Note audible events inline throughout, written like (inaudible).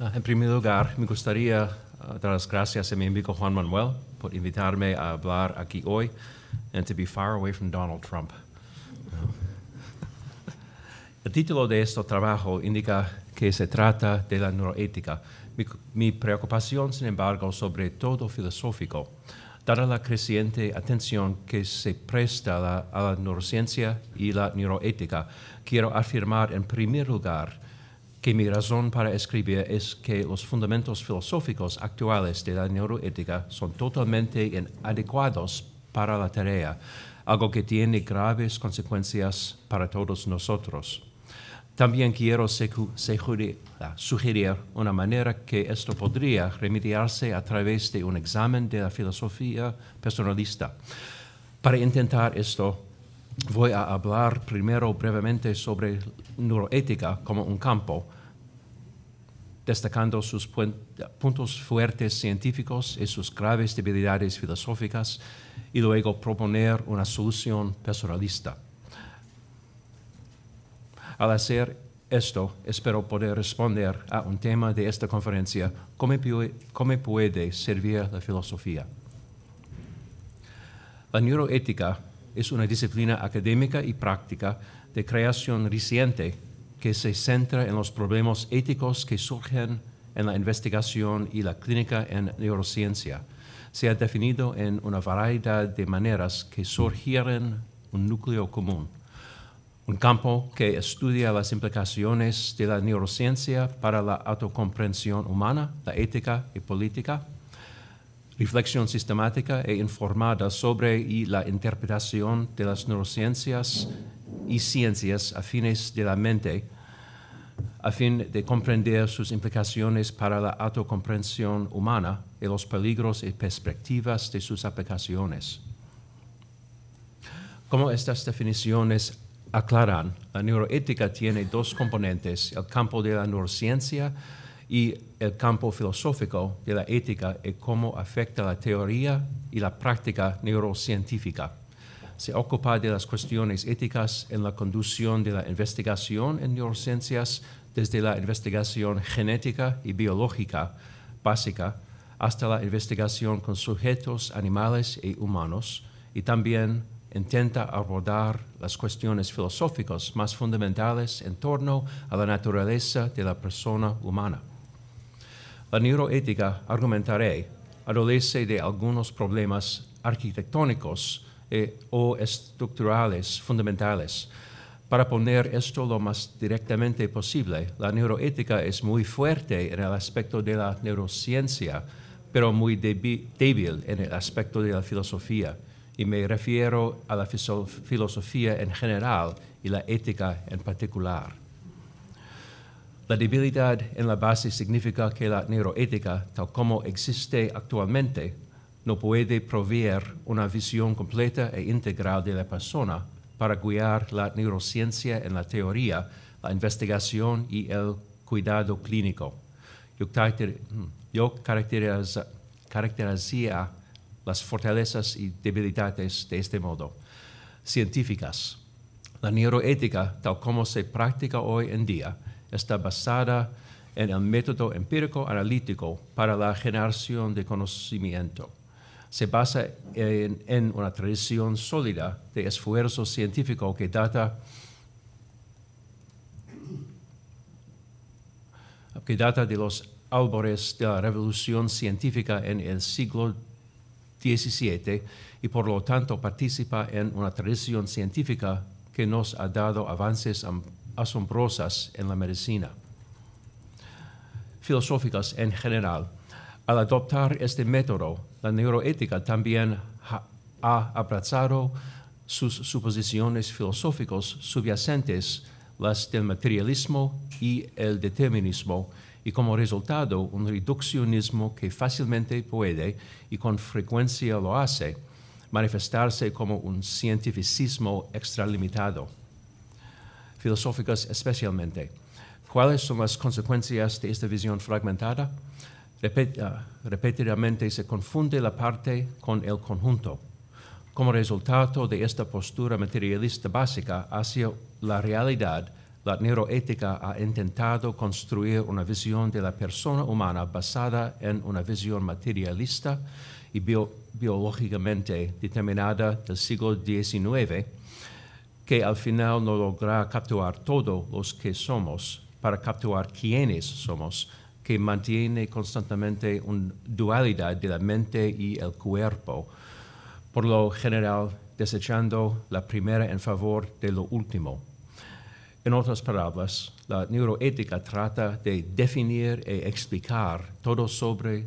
Ah, en primer lugar, me gustaría ah, dar las gracias a mi amigo Juan Manuel por invitarme a hablar aquí hoy and to be far away from Donald Trump. Ah. (laughs) El título de este trabajo indica que se trata de la neuroética. Mi, preocupación, sin embargo, sobre todo filosófico, dada la creciente atención que se presta la, a la neurociencia y la neuroética, quiero afirmar en primer lugar que mi razón para escribir es que los fundamentos filosóficos actuales de la neuroética son totalmente inadecuados para la tarea, algo que tiene graves consecuencias para todos nosotros. También quiero ah, sugerir una manera que esto podría remediarse a través de un examen de la filosofía personalista. Para intentar esto, voy a hablar primero brevemente sobre neuroética como un campo, destacando sus puntos fuertes científicos y sus graves debilidades filosóficas, y luego proponer una solución personalista. Al hacer esto, espero poder responder a un tema de esta conferencia, ¿cómo, puede servir la filosofía? La neuroética es una disciplina académica y práctica de creación reciente que se centra en los problemas éticos que surgen en la investigación y la clínica en neurociencia. Se ha definido en una variedad de maneras que surgieron un núcleo común, un campo que estudia las implicaciones de la neurociencia para la autocomprensión humana, la ética y política, reflexión sistemática e informada sobre y la interpretación de las neurociencias y ciencias afines de la mente a fin de comprender sus implicaciones para la autocomprensión humana y los peligros y perspectivas de sus aplicaciones. Como estas definiciones aclaran, la neuroética tiene dos componentes, el campo de la neurociencia y el campo filosófico de la ética y cómo afecta la teoría y la práctica neurocientífica se ocupa de las cuestiones éticas en la conducción de la investigación en neurociencias desde la investigación genética y biológica básica hasta la investigación con sujetos animales y e humanos y también intenta abordar las cuestiones filosóficas más fundamentales en torno a la naturaleza de la persona humana. La neuroética, argumentaré, adolece de algunos problemas arquitectónicos eh, o estructurales fundamentales. Para poner esto lo más directamente posible, la neuroética es muy fuerte en el aspecto de la neurociencia, pero muy débil en el aspecto de la filosofía. Y me refiero a la filosofía en general y la ética en particular. La debilidad en la base significa que la neuroética, tal como existe actualmente, no puede proveer una visión completa e integral de la persona para guiar la neurociencia en la teoría, la investigación y el cuidado clínico. Yo, mm, caracterizaba las fortalezas y debilidades de este modo. Científicas. La neuroética, tal como se practica hoy en día, está basada en el método empírico analítico para la generación de conocimiento se basa en, una tradición sólida de esfuerzo científico que data que data de los árboles de la revolución científica en el siglo XVII y por lo tanto participa en una tradición científica que nos ha dado avances asombrosas en la medicina, filosóficas en general al adoptar este método, la neuroética también ha abrazado sus suposiciones filosóficas subyacentes, las del materialismo y el determinismo, y como resultado un reduccionismo que fácilmente puede, y con frecuencia lo hace, manifestarse como un cientificismo extralimitado, filosóficas especialmente. ¿Cuáles son las consecuencias de esta visión fragmentada? repetidamente ah, se confunde la parte con el conjunto. Como resultado de esta postura materialista básica hacia la realidad, la neuroética ha intentado construir una visión de la persona humana basada en una visión materialista y biológicamente determinada del siglo XIX, que al final no logra capturar todos los que somos para capturar quiénes somos, que mantiene constantemente una dualidad de la mente y el cuerpo, por lo general desechando la primera en favor de lo último. En otras palabras, la neuroética trata de definir e explicar todo sobre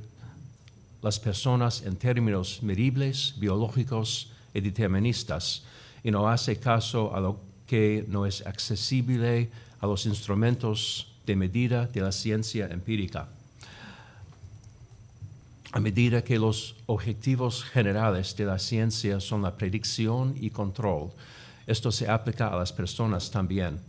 las personas en términos medibles, biológicos y deterministas, y no hace caso a lo que no es accesible a los instrumentos de medida de la ciencia empírica. A medida que los objetivos generales de la ciencia son la predicción y control, esto se aplica a las personas también.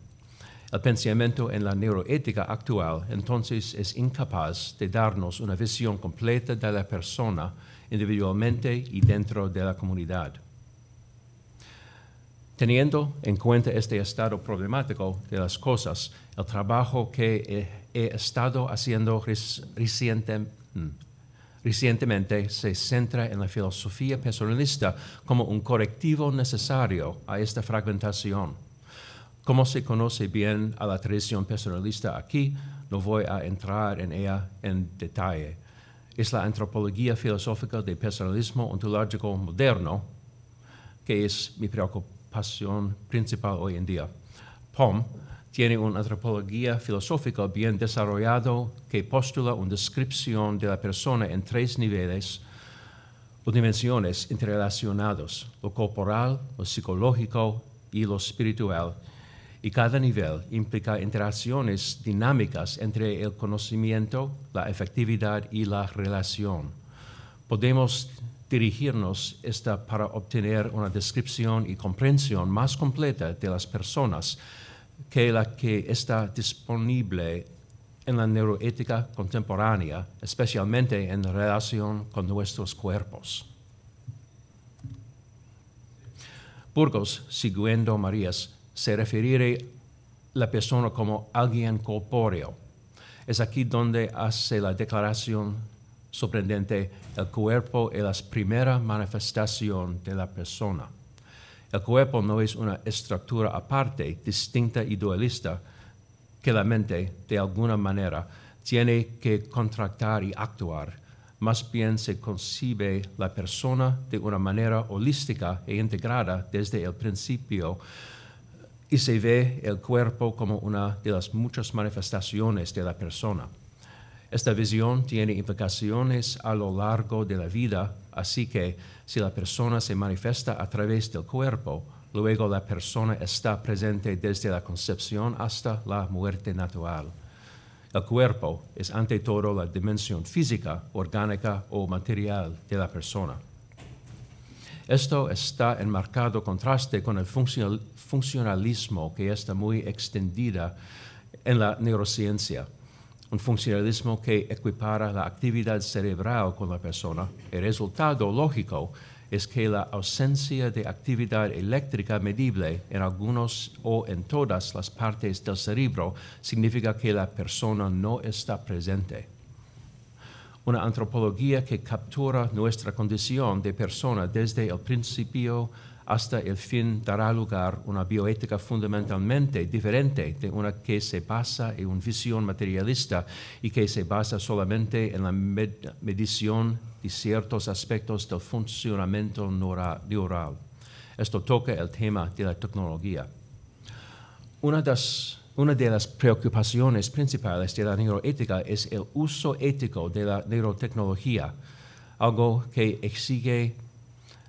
El pensamiento en la neuroética actual entonces es incapaz de darnos una visión completa de la persona individualmente y dentro de la comunidad. Teniendo en cuenta este estado problemático de las cosas, el trabajo que he, estado haciendo recientemente, mm, recientemente se centra en la filosofía personalista como un correctivo necesario a esta fragmentación. Como se conoce bien a la tradición personalista aquí, no voy a entrar en ella en detalle. Es la antropología filosófica del personalismo ontológico moderno, que es mi preocupación pasión principal hoy en día. POM tiene una antropología filosófica bien desarrollado que postula una descripción de la persona en tres niveles o dimensiones interrelacionados, lo corporal, lo psicológico y lo espiritual. Y cada nivel implica interacciones dinámicas entre el conocimiento, la efectividad y la relación. Podemos dirigirnos está para obtener una descripción y comprensión más completa de las personas que la que está disponible en la neuroética contemporánea, especialmente en relación con nuestros cuerpos. Burgos, siguiendo Marías, se refiere a la persona como alguien corpóreo. Es aquí donde hace la declaración sorprendente, el cuerpo es la primera manifestación de la persona. El cuerpo no es una estructura aparte, distinta y dualista, que la mente, de alguna manera, tiene que contractar y actuar. Más bien se concibe la persona de una manera holística e integrada desde el principio y se ve el cuerpo como una de las muchas manifestaciones de la persona. Esta visión tiene implicaciones a lo largo de la vida, así que si la persona se manifiesta a través del cuerpo, luego la persona está presente desde la concepción hasta la muerte natural. El cuerpo es ante todo la dimensión física, orgánica o material de la persona. Esto está en marcado contraste con el funcionalismo que está muy extendida en la neurociencia un funcionalismo que equipara la actividad cerebral con la persona, el resultado lógico es que la ausencia de actividad eléctrica medible en algunos o en todas las partes del cerebro significa que la persona no está presente. Una antropología que captura nuestra condición de persona desde el principio hasta el fin dará lugar una bioética fundamentalmente diferente de una que se basa en una visión materialista y que se basa solamente en la medición de ciertos aspectos del funcionamiento neural. Esto toca el tema de la tecnología. Una de una de las preocupaciones principales de la neuroética es el uso ético de la neurotecnología, algo que exige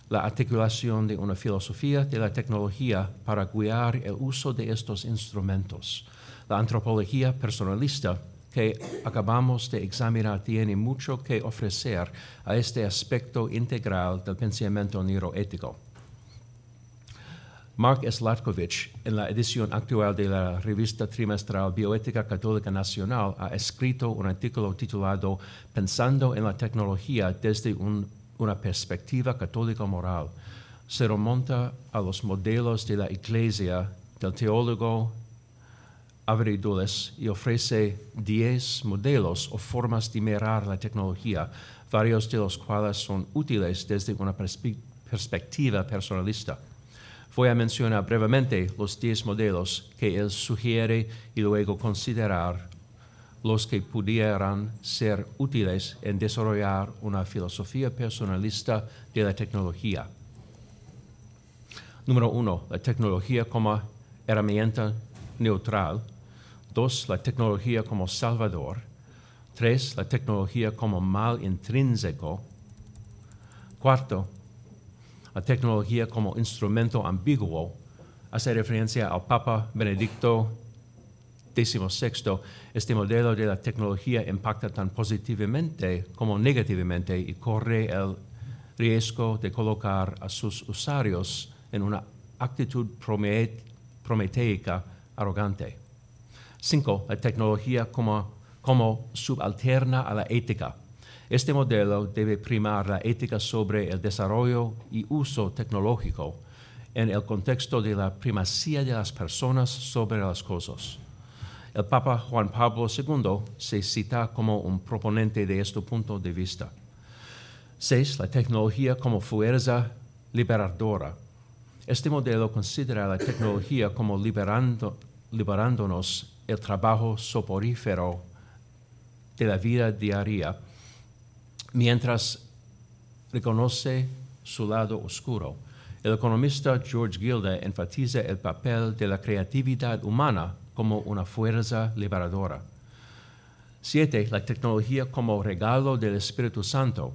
la articulación de una filosofía de la tecnología para guiar el uso de estos instrumentos. La antropología personalista que acabamos de examinar tiene mucho que ofrecer a este aspecto integral del pensamiento neuroético. Mark Slatkovich, en la edición actual de la revista trimestral Bioética Católica Nacional, ha escrito un artículo titulado Pensando en la tecnología desde un una perspectiva católica moral. Se remonta a los modelos de la Iglesia del teólogo Abridules y ofrece 10 modelos o formas de mirar la tecnología, varios de los cuales son útiles desde una perspectiva personalista. Voy a mencionar brevemente los 10 modelos que él sugiere y luego considerar los que pudieran ser útiles en desarrollar una filosofía personalista de la tecnología. Número uno, la tecnología como herramienta neutral. Dos, la tecnología como salvador. Tres, la tecnología como mal intrínseco. Cuarto, la tecnología como instrumento ambiguo. Hace referencia al Papa Benedicto Décimo sexto, este modelo de la tecnología impacta tan positivamente como negativamente y corre el riesgo de colocar a sus usuarios en una actitud prometeica arrogante. 5. La tecnología como, como subalterna a la ética. Este modelo debe primar la ética sobre el desarrollo y uso tecnológico en el contexto de la primacía de las personas sobre las cosas. El Papa Juan Pablo II se cita como un proponente de este punto de vista. 6. La tecnología como fuerza liberadora. Este modelo considera la tecnología como liberándonos el trabajo soporífero de la vida diaria, mientras reconoce su lado oscuro. El economista George Gilda enfatiza el papel de la creatividad humana como una fuerza liberadora. Siete, La tecnología como regalo del Espíritu Santo.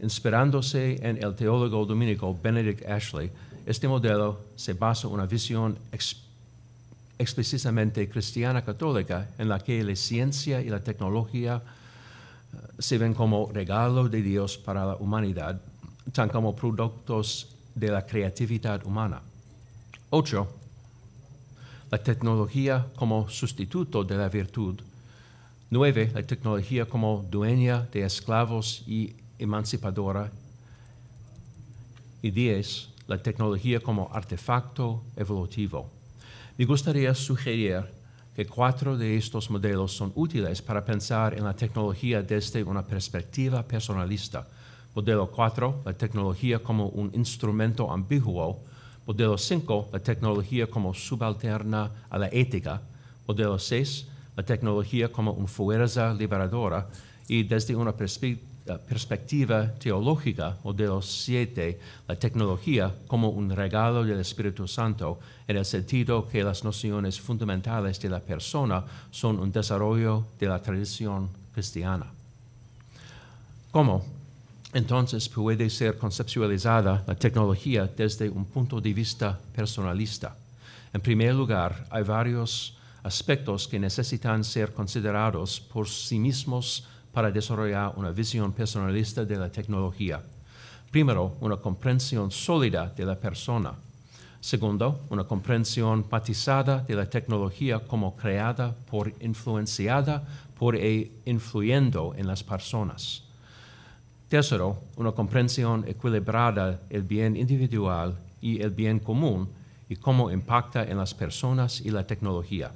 Inspirándose en el teólogo dominico Benedict Ashley, este modelo se basa en una visión explícitamente cristiana católica en la que la ciencia y la tecnología eh, se ven como regalo de Dios para la humanidad, tan como productos de la creatividad humana. Ocho la tecnología como sustituto de la virtud. 9. La tecnología como dueña de esclavos y emancipadora. Y 10. La tecnología como artefacto evolutivo. Me gustaría sugerir que cuatro de estos modelos son útiles para pensar en la tecnología desde una perspectiva personalista. Modelo 4, la tecnología como un instrumento ambiguo Modelo 5, la tecnología como subalterna a la ética. Modelo 6, la tecnología como una fuerza liberadora. Y desde una eh, perspectiva teológica, modelo 7, la tecnología como un regalo del Espíritu Santo, en el sentido que las nociones fundamentales de la persona son un desarrollo de la tradición cristiana. ¿Cómo? entonces puede ser conceptualizada la tecnología desde un punto de vista personalista. En primer lugar, hay varios aspectos que necesitan ser considerados por sí mismos para desarrollar una visión personalista de la tecnología. Primero, una comprensión sólida de la persona. Segundo, una comprensión matizada de la tecnología como creada por influenciada por e influyendo en las personas. Tercero, una comprensión equilibrada del bien individual y el bien común y cómo impacta en las personas y la tecnología.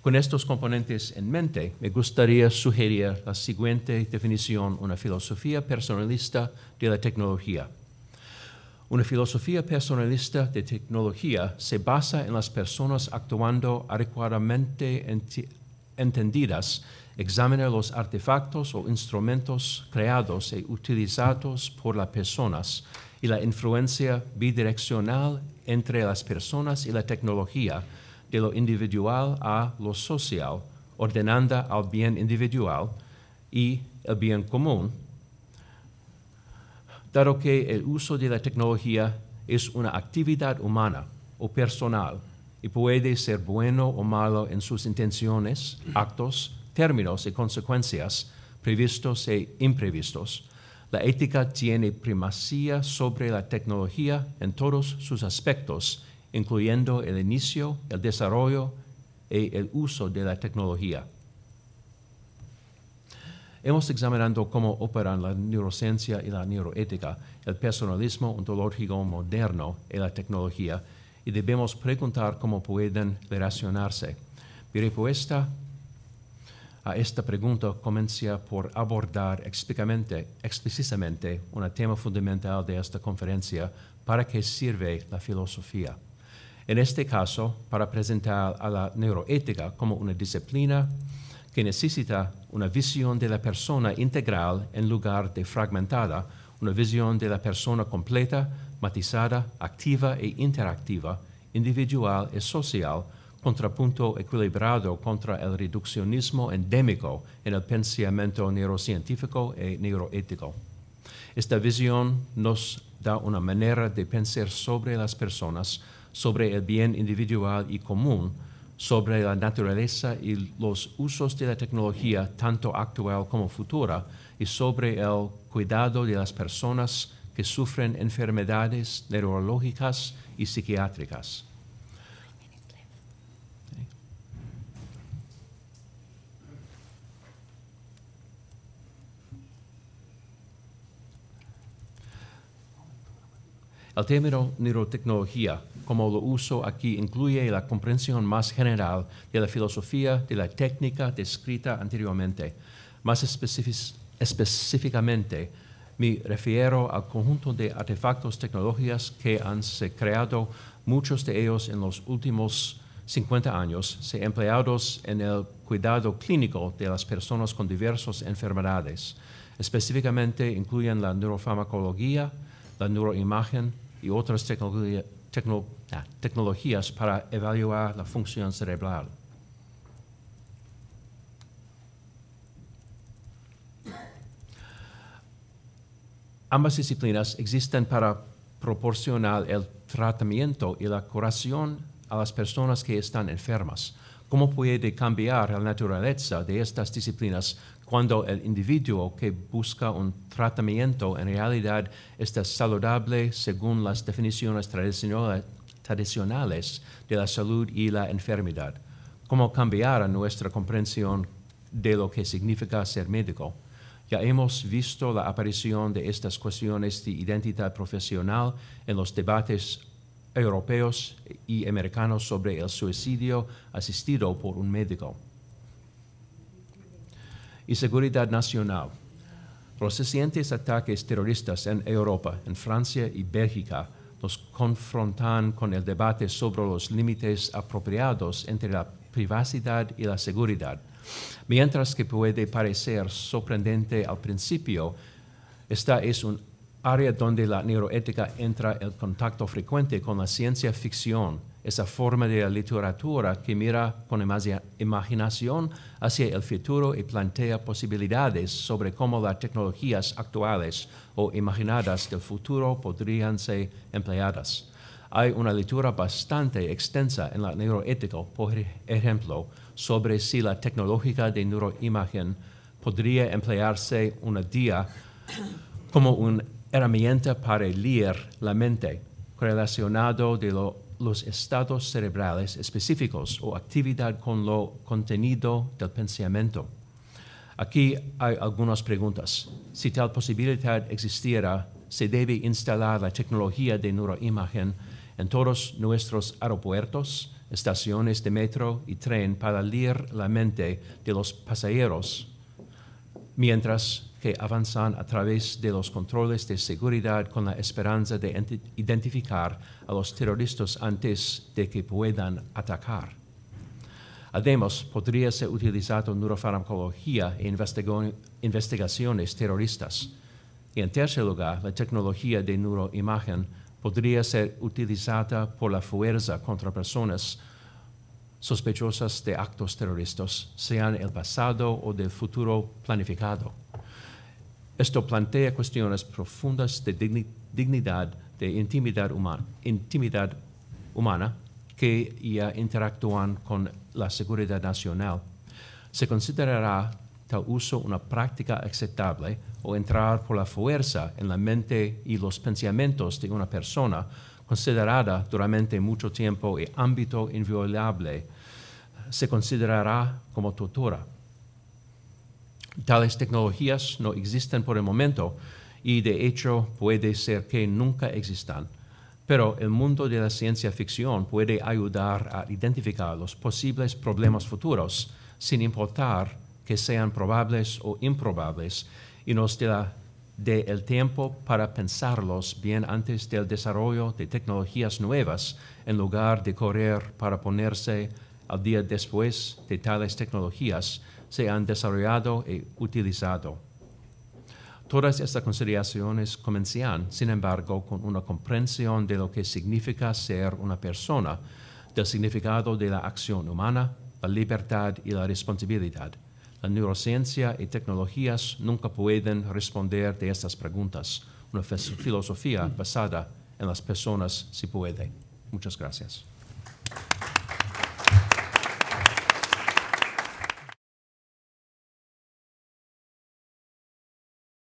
Con estos componentes en mente, me gustaría sugerir la siguiente definición, una filosofía personalista de la tecnología. Una filosofía personalista de tecnología se basa en las personas actuando adecuadamente en entendidas, examine los artefactos o instrumentos creados y e utilizados por las personas y la influencia bidireccional entre las personas y la tecnología de lo individual a lo social, ordenando al bien individual y el bien común, dado que el uso de la tecnología es una actividad humana o personal y puede ser bueno o malo en sus intenciones, actos, términos y consecuencias, previstos e imprevistos. La ética tiene primacía sobre la tecnología en todos sus aspectos, incluyendo el inicio, el desarrollo y e el uso de la tecnología. Hemos examinado cómo operan la neurociencia y la neuroética, el personalismo ontológico moderno y la tecnología y debemos preguntar cómo pueden relacionarse. Mi respuesta a esta pregunta comienza por abordar explícitamente un tema fundamental de esta conferencia, para qué sirve la filosofía. En este caso, para presentar a la neuroética como una disciplina que necesita una visión de la persona integral en lugar de fragmentada, una visión de la persona completa matizada, activa e interactiva, individual y e social, contrapunto equilibrado contra el reduccionismo endémico en el pensamiento neurocientífico y e neuroético. Esta visión nos da una manera de pensar sobre las personas, sobre el bien individual y común, sobre la naturaleza y los usos de la tecnología, tanto actual como futura, y sobre el cuidado de las personas, que sufren enfermedades neurológicas y psiquiátricas. El término neurotecnología, como lo uso aquí, incluye la comprensión más general de la filosofía de la técnica descrita anteriormente, más específicamente me refiero al conjunto de artefactos, tecnologías que han se creado, muchos de ellos en los últimos 50 años, se empleados en el cuidado clínico de las personas con diversas enfermedades. Específicamente incluyen la neurofarmacología, la neuroimagen y otras ah, tecnologías para evaluar la función cerebral. ambas disciplinas existen para proporcionar el tratamiento y la curación a las personas que están enfermas. ¿Cómo puede cambiar la naturaleza de estas disciplinas cuando el individuo que busca un tratamiento en realidad está saludable según las definiciones tradicionales de la salud y la enfermedad? ¿Cómo cambiar nuestra comprensión de lo que significa ser médico? Ya hemos visto la aparición de estas cuestiones de identidad profesional en los debates europeos y americanos sobre el suicidio asistido por un médico. Y seguridad nacional. Los recientes ataques terroristas en Europa, en Francia y Bélgica nos confrontan con el debate sobre los límites apropiados entre la privacidad y la seguridad Mientras que puede parecer sorprendente al principio, esta es un área donde la neuroética entra en contacto frecuente con la ciencia ficción, esa forma de literatura que mira con imaginación hacia el futuro y plantea posibilidades sobre cómo las tecnologías actuales o imaginadas del futuro podrían ser empleadas hay una lectura bastante extensa en la neuroética, por ejemplo, sobre si la tecnología de neuroimagen podría emplearse un día como una herramienta para leer la mente relacionado de los estados cerebrales específicos o actividad con lo contenido del pensamiento. Aquí hay algunas preguntas. Si tal posibilidad existiera, se debe instalar la tecnología de neuroimagen en todos nuestros aeropuertos, estaciones de metro y tren para leer la mente de los pasajeros mientras que avanzan a través de los controles de seguridad con la esperanza de identificar a los terroristas antes de que puedan atacar. Además, podría ser utilizado neurofarmacología e investigaciones terroristas. Y en tercer lugar, la tecnología de neuroimagen podría ser utilizada por la fuerza contra personas sospechosas de actos terroristas, sean el pasado o del futuro planificado. Esto plantea cuestiones profundas de dignidad, de intimidad humana, intimidad humana que ya interactúan con la seguridad nacional. Se considerará tal uso una práctica aceptable o entrar por la fuerza en la mente y los pensamientos de una persona considerada durante mucho tiempo y ámbito inviolable, se considerará como tortura. Tales tecnologías no existen por el momento y de hecho puede ser que nunca existan, pero el mundo de la ciencia ficción puede ayudar a identificar los posibles problemas futuros sin importar que sean probables o improbables, y nos dé de el tiempo para pensarlos bien antes del desarrollo de tecnologías nuevas, en lugar de correr para ponerse al día después de tales tecnologías se han desarrollado y e utilizado. Todas estas consideraciones comienzan, sin embargo, con una comprensión de lo que significa ser una persona, del significado de la acción humana, la libertad y la responsabilidad. La neurociencia y tecnologías nunca pueden responder de estas preguntas. Una filosofía basada en las personas si puede. Muchas gracias.